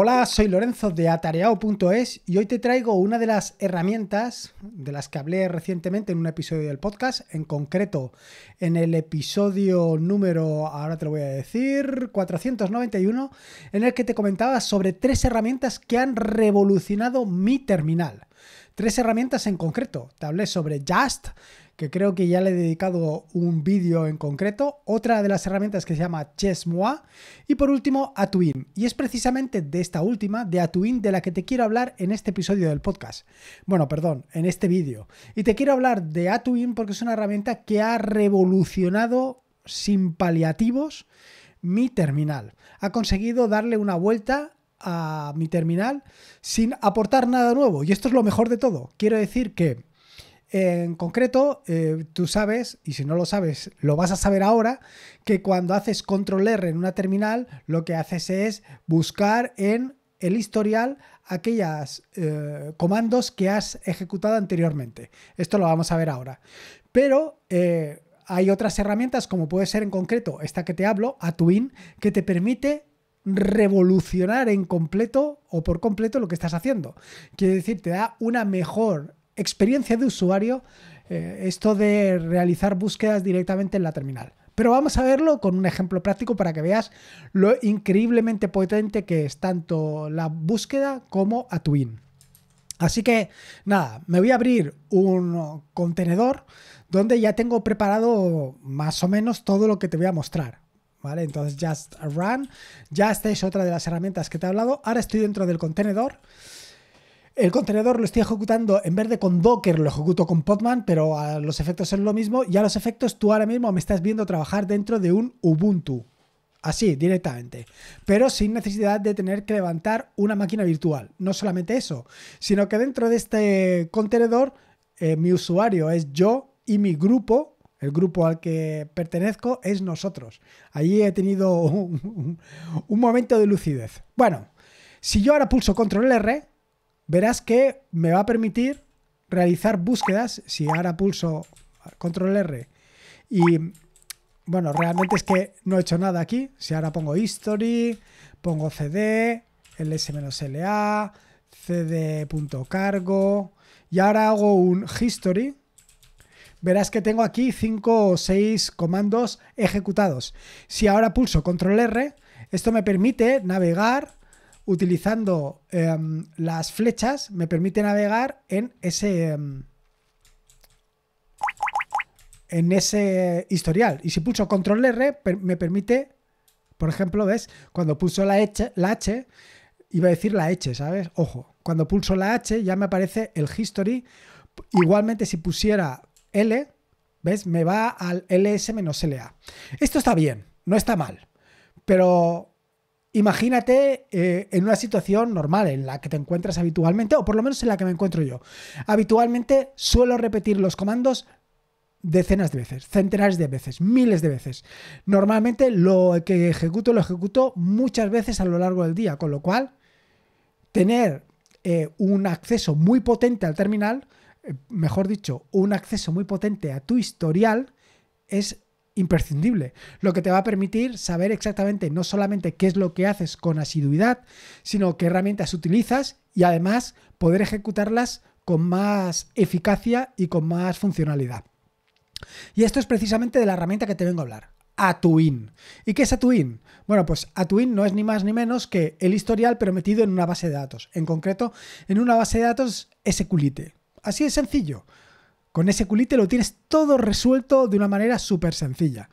Hola, soy Lorenzo de atareao.es y hoy te traigo una de las herramientas de las que hablé recientemente en un episodio del podcast, en concreto en el episodio número, ahora te lo voy a decir, 491, en el que te comentaba sobre tres herramientas que han revolucionado mi terminal. Tres herramientas en concreto. Te hablé sobre Just, que creo que ya le he dedicado un vídeo en concreto, otra de las herramientas que se llama Chessmoa y por último Atuin. Y es precisamente de esta última, de Atuin, de la que te quiero hablar en este episodio del podcast. Bueno, perdón, en este vídeo. Y te quiero hablar de Atuin porque es una herramienta que ha revolucionado sin paliativos mi terminal. Ha conseguido darle una vuelta a mi terminal sin aportar nada nuevo. Y esto es lo mejor de todo. Quiero decir que en concreto, eh, tú sabes, y si no lo sabes, lo vas a saber ahora, que cuando haces control R en una terminal, lo que haces es buscar en el historial aquellas eh, comandos que has ejecutado anteriormente. Esto lo vamos a ver ahora. Pero eh, hay otras herramientas, como puede ser en concreto esta que te hablo, Atwin, que te permite revolucionar en completo o por completo lo que estás haciendo. Quiere decir, te da una mejor experiencia de usuario eh, esto de realizar búsquedas directamente en la terminal. Pero vamos a verlo con un ejemplo práctico para que veas lo increíblemente potente que es tanto la búsqueda como a Twin, Así que nada, me voy a abrir un contenedor donde ya tengo preparado más o menos todo lo que te voy a mostrar. ¿Vale? Entonces Just Run, ya estáis es otra de las herramientas que te he hablado. Ahora estoy dentro del contenedor el contenedor lo estoy ejecutando, en vez de con Docker lo ejecuto con Podman, pero a ah, los efectos es lo mismo. Y a los efectos tú ahora mismo me estás viendo trabajar dentro de un Ubuntu. Así, directamente. Pero sin necesidad de tener que levantar una máquina virtual. No solamente eso, sino que dentro de este contenedor eh, mi usuario es yo y mi grupo el grupo al que pertenezco es nosotros. Allí he tenido un, un, momento de lucidez. Bueno, si yo ahora pulso control R, verás que me va a permitir realizar búsquedas. Si ahora pulso control R y bueno, realmente es que no he hecho nada aquí. Si ahora pongo history, pongo cd, ls-la, cd.cargo y ahora hago un history, verás que tengo aquí 5 o 6 comandos ejecutados. Si ahora pulso control R, esto me permite navegar utilizando em, las flechas, me permite navegar en ese. Em, en ese historial. Y si pulso control R, me permite. Por ejemplo, ¿ves? Cuando pulso la H, la H, iba a decir la H, ¿sabes? Ojo, cuando pulso la H ya me aparece el history. Igualmente, si pusiera L, ¿ves? Me va al LS-LA. Esto está bien, no está mal. Pero Imagínate eh, en una situación normal, en la que te encuentras habitualmente, o por lo menos en la que me encuentro yo. Habitualmente suelo repetir los comandos decenas de veces, centenares de veces, miles de veces. Normalmente lo que ejecuto lo ejecuto muchas veces a lo largo del día, con lo cual tener eh, un acceso muy potente al terminal, eh, mejor dicho, un acceso muy potente a tu historial, es imprescindible, lo que te va a permitir saber exactamente no solamente qué es lo que haces con asiduidad, sino qué herramientas utilizas y además poder ejecutarlas con más eficacia y con más funcionalidad. Y esto es precisamente de la herramienta que te vengo a hablar, Atuin. ¿Y qué es Atuin? Bueno, pues Atuin no es ni más ni menos que el historial pero metido en una base de datos, en concreto en una base de datos SQLite. Así de sencillo. Con ese culite lo tienes todo resuelto de una manera súper sencilla.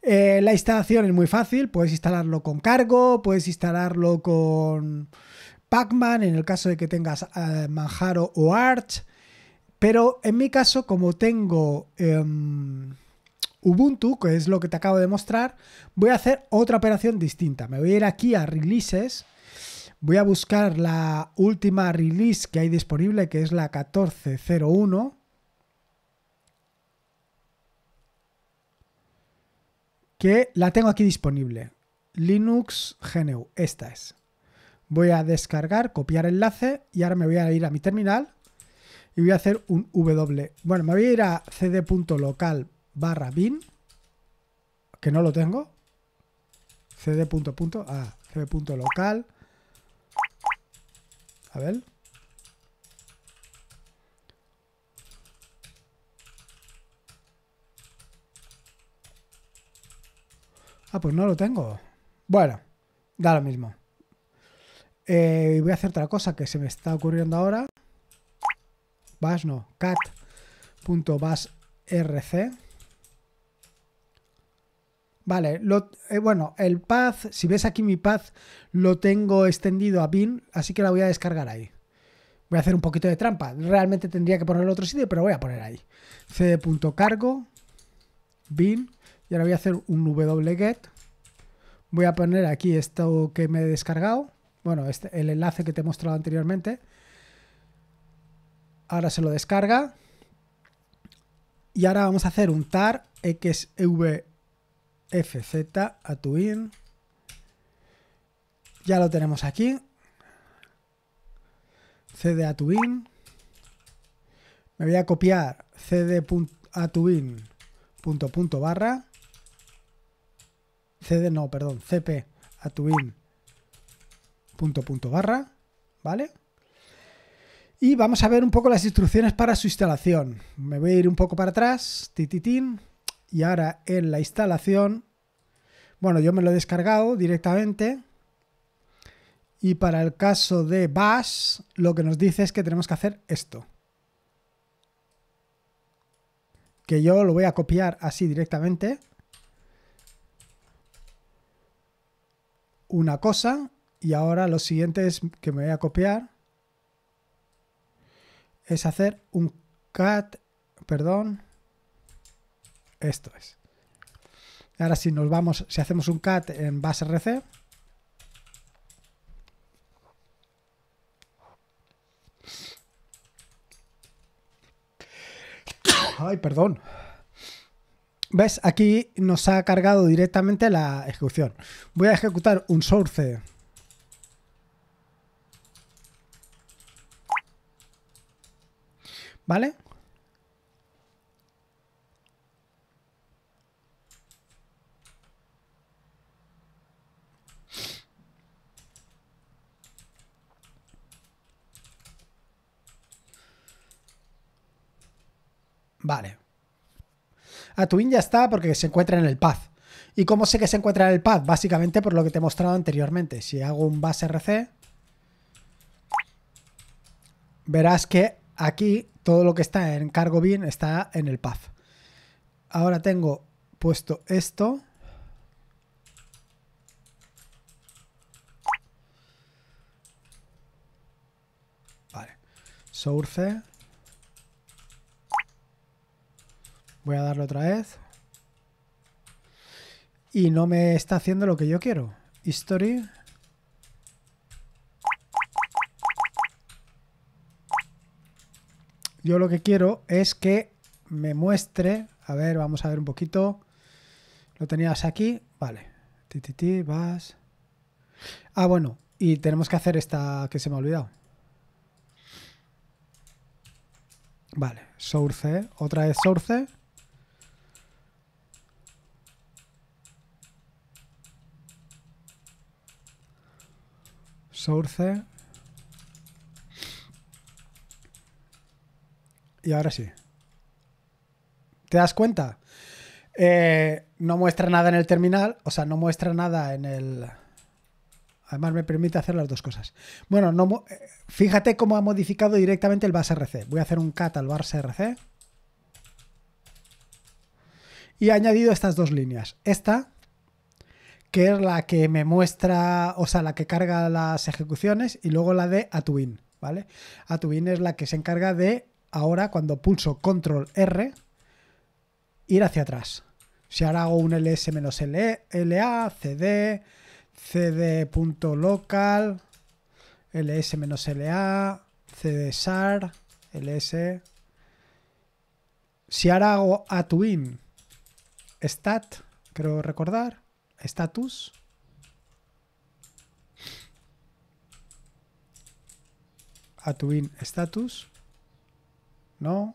Eh, la instalación es muy fácil, puedes instalarlo con cargo, puedes instalarlo con Pacman en el caso de que tengas eh, Manjaro o Arch, pero en mi caso como tengo em, Ubuntu, que es lo que te acabo de mostrar, voy a hacer otra operación distinta. Me voy a ir aquí a Releases, voy a buscar la última release que hay disponible, que es la 1401. que la tengo aquí disponible. Linux GNU, esta es. Voy a descargar, copiar enlace y ahora me voy a ir a mi terminal y voy a hacer un W. Bueno, me voy a ir a cd.local barra bin, que no lo tengo. cd. Ah, cd.local. A ver. Ah, pues no lo tengo. Bueno, da lo mismo. Eh, voy a hacer otra cosa que se me está ocurriendo ahora. Bash no, cat.basrc. Vale, lo, eh, bueno, el path, si ves aquí mi path, lo tengo extendido a bin, así que la voy a descargar ahí. Voy a hacer un poquito de trampa. Realmente tendría que ponerlo en otro sitio, pero voy a poner ahí. cd.cargo bin y ahora voy a hacer un wget. Voy a poner aquí esto que me he descargado. Bueno, este, el enlace que te he mostrado anteriormente. Ahora se lo descarga. Y ahora vamos a hacer un tar xvfz a tu in. Ya lo tenemos aquí. cd a tu Me voy a copiar cd a tu punto punto barra CD, no, perdón, CP a punto punto barra, ¿vale? Y vamos a ver un poco las instrucciones para su instalación. Me voy a ir un poco para atrás, tititín, y ahora en la instalación, bueno, yo me lo he descargado directamente. Y para el caso de Bash, lo que nos dice es que tenemos que hacer esto. Que yo lo voy a copiar así directamente. una cosa y ahora lo siguiente es que me voy a copiar es hacer un cat, perdón, esto es. Ahora si nos vamos, si hacemos un cat en base rc, ay, perdón. ¿Ves? Aquí nos ha cargado directamente la ejecución. Voy a ejecutar un source. ¿Vale? Vale. Twin ya está porque se encuentra en el Path. ¿Y cómo sé que se encuentra en el Path? Básicamente por lo que te he mostrado anteriormente. Si hago un base RC, verás que aquí todo lo que está en cargo bin está en el Path. Ahora tengo puesto esto. Vale. Source. Voy a darle otra vez. Y no me está haciendo lo que yo quiero. History. Yo lo que quiero es que me muestre. A ver, vamos a ver un poquito. Lo tenías aquí. Vale. Ti, ti, vas. Ah, bueno. Y tenemos que hacer esta que se me ha olvidado. Vale. Source. Otra vez source. source. Y ahora sí. ¿Te das cuenta? Eh, no muestra nada en el terminal, o sea, no muestra nada en el... Además me permite hacer las dos cosas. Bueno, no, eh, fíjate cómo ha modificado directamente el base rc Voy a hacer un cat al base rc Y ha añadido estas dos líneas. Esta, que es la que me muestra, o sea, la que carga las ejecuciones, y luego la de Atuin, ¿vale? Atuin es la que se encarga de, ahora cuando pulso control R, ir hacia atrás. Si ahora hago un ls-la, cd, cd.local, ls-la, cdsar, ls... Si ahora hago aTwin stat, creo recordar, Status. Atuin status. No.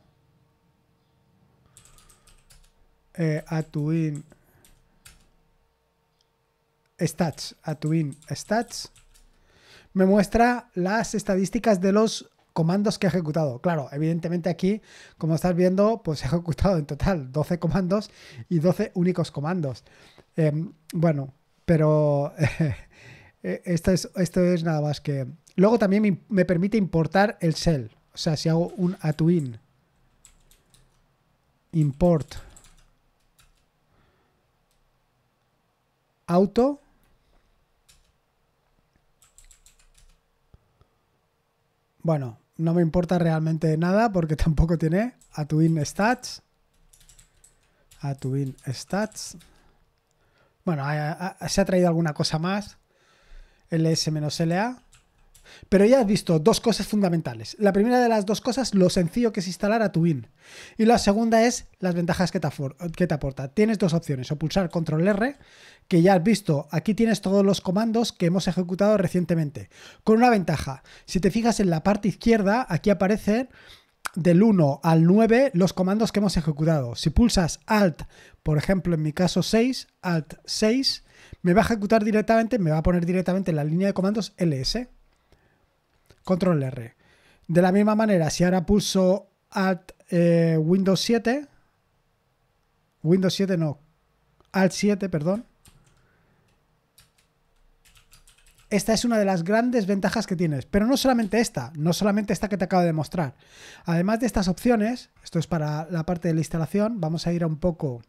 Eh, Atuin stats. Atuin stats. Me muestra las estadísticas de los comandos que he ejecutado. Claro, evidentemente aquí, como estás viendo, pues he ejecutado en total 12 comandos y 12 únicos comandos. Em, bueno, pero eh, esto, es, esto es nada más que... Luego también me, permite importar el shell. O sea, si hago un atuin import auto bueno, no me importa realmente nada porque tampoco tiene Atuin Stats. Atuin Stats. Bueno, se ha traído alguna cosa más. LS-LA. Pero ya has visto dos cosas fundamentales. La primera de las dos cosas, lo sencillo que es instalar a tu win. Y la segunda es las ventajas que te, aporta. Tienes dos opciones, o pulsar control R, que ya has visto, aquí tienes todos los comandos que hemos ejecutado recientemente. Con una ventaja, si te fijas en la parte izquierda, aquí aparecen del 1 al 9 los comandos que hemos ejecutado. Si pulsas Alt, por ejemplo, en mi caso 6, Alt 6, me va a ejecutar directamente, me va a poner directamente en la línea de comandos ls control R. De la misma manera, si ahora pulso Alt eh, Windows 7, Windows 7 no, Alt 7, perdón. Esta es una de las grandes ventajas que tienes, pero no solamente esta, no solamente esta que te acabo de mostrar. Además de estas opciones, esto es para la parte de la instalación, vamos a ir a un poco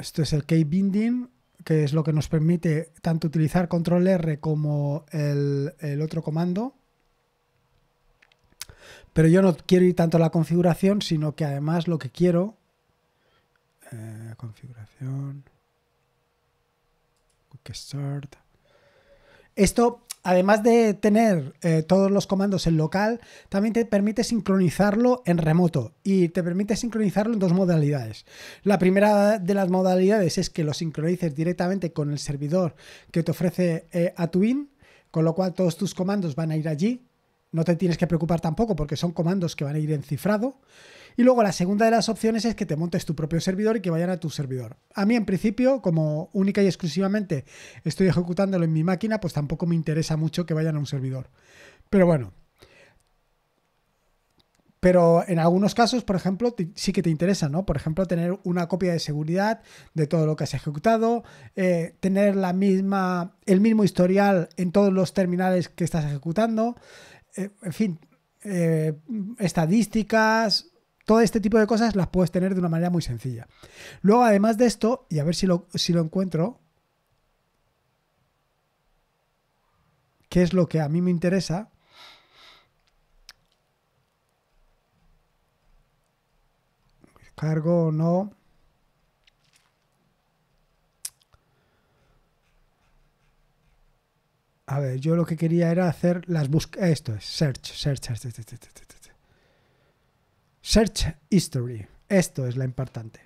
Esto es el key binding, que es lo que nos permite tanto utilizar control R como el, otro comando. Pero yo no quiero ir tanto a la configuración, sino que además lo que quiero... Eh, configuración... Quick Start. Esto, además de tener eh, todos los comandos en local, también te permite sincronizarlo en remoto y te permite sincronizarlo en dos modalidades. La primera de las modalidades es que lo sincronices directamente con el servidor que te ofrece eh, Atwin, con lo cual todos tus comandos van a ir allí. No te tienes que preocupar tampoco porque son comandos que van a ir en cifrado. Y luego la segunda de las opciones es que te montes tu propio servidor y que vayan a tu servidor. A mí en principio, como única y exclusivamente estoy ejecutándolo en mi máquina, pues tampoco me interesa mucho que vayan a un servidor. Pero bueno. Pero en algunos casos, por ejemplo, sí que te interesa, ¿no? Por ejemplo, tener una copia de seguridad de todo lo que has ejecutado, eh, tener la misma, el mismo historial en todos los terminales que estás ejecutando, eh, en fin, eh, estadísticas, todo este tipo de cosas las puedes tener de una manera muy sencilla. Luego, además de esto, y a ver si lo, si lo encuentro, qué es lo que a mí me interesa, cargo o no. A ver, yo lo que quería era hacer las búsquedas. Esto es, search, search, search, search, search, search. Search History. Esto es la importante.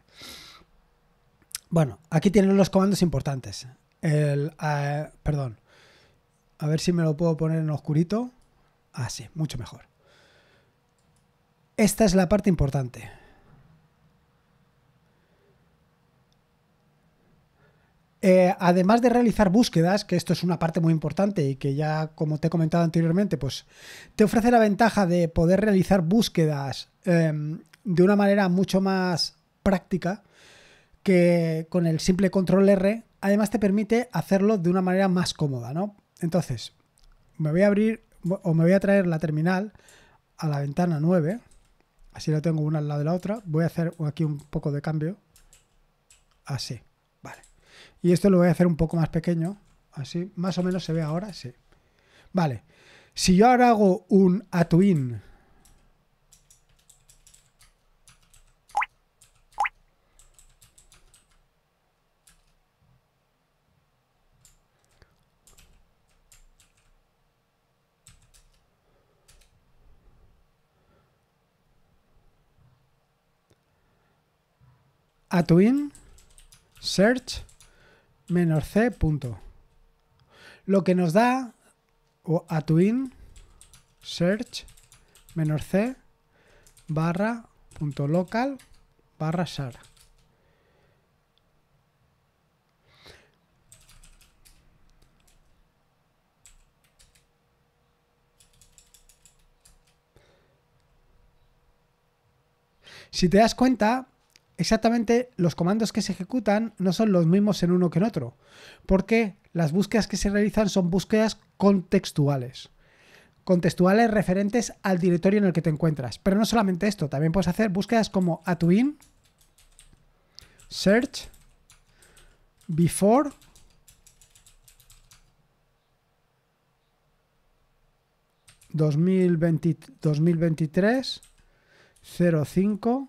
Bueno, aquí tienen los comandos importantes. El, eh, perdón. A ver si me lo puedo poner en oscurito. Ah, sí, mucho mejor. Esta es la parte importante. Eh, además de realizar búsquedas, que esto es una parte muy importante y que ya como te he comentado anteriormente, pues te ofrece la ventaja de poder realizar búsquedas em, de una manera mucho más práctica que con el simple control R. Además te permite hacerlo de una manera más cómoda, ¿no? Entonces, me voy a abrir o me voy a traer la terminal a la ventana 9. Así la tengo una al lado de la otra. Voy a hacer aquí un poco de cambio. Así. Y esto lo voy a hacer un poco más pequeño, así más o menos se ve ahora, sí. Vale, si yo ahora hago un atuin Atuin, search menor c punto. Lo que nos da o twin search menor c barra punto local barra sar. Si te das cuenta, exactamente los comandos que se ejecutan no son los mismos en uno que en otro, porque las búsquedas que se realizan son búsquedas contextuales. Contextuales referentes al directorio en el que te encuentras. Pero no solamente esto, también puedes hacer búsquedas como atuin, search, before, 2023 05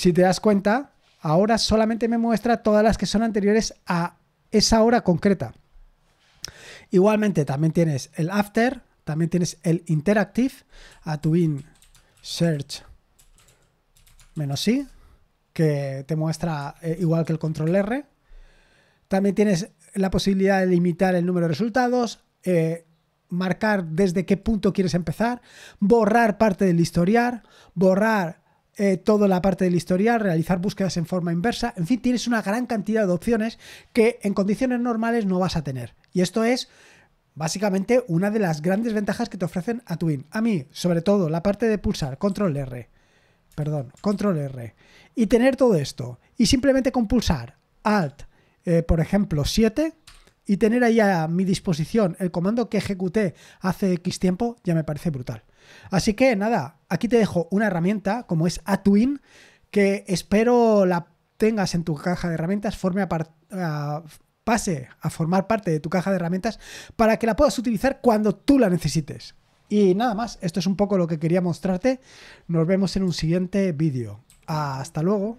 Si te das cuenta, ahora solamente me muestra todas las que son anteriores a esa hora concreta. Igualmente, también tienes el after, también tienes el interactive, in search menos i, que te muestra eh, igual que el control R. También tienes la posibilidad de limitar el número de resultados, eh, marcar desde qué punto quieres empezar, borrar parte del historial, borrar eh, toda la parte del historial, realizar búsquedas en forma inversa, en fin, tienes una gran cantidad de opciones que en condiciones normales no vas a tener. Y esto es básicamente una de las grandes ventajas que te ofrecen a Twin. A mí, sobre todo, la parte de pulsar, control R, perdón, control R, y tener todo esto, y simplemente con pulsar Alt, eh, por ejemplo, 7, y tener ahí a mi disposición el comando que ejecuté hace X tiempo, ya me parece brutal. Así que nada, aquí te dejo una herramienta como es Atwin, que espero la tengas en tu caja de herramientas, pase a formar parte de tu caja de herramientas para que la puedas utilizar cuando tú la necesites. Y nada más, esto es un poco lo que quería mostrarte. Nos vemos en un siguiente vídeo. Hasta luego.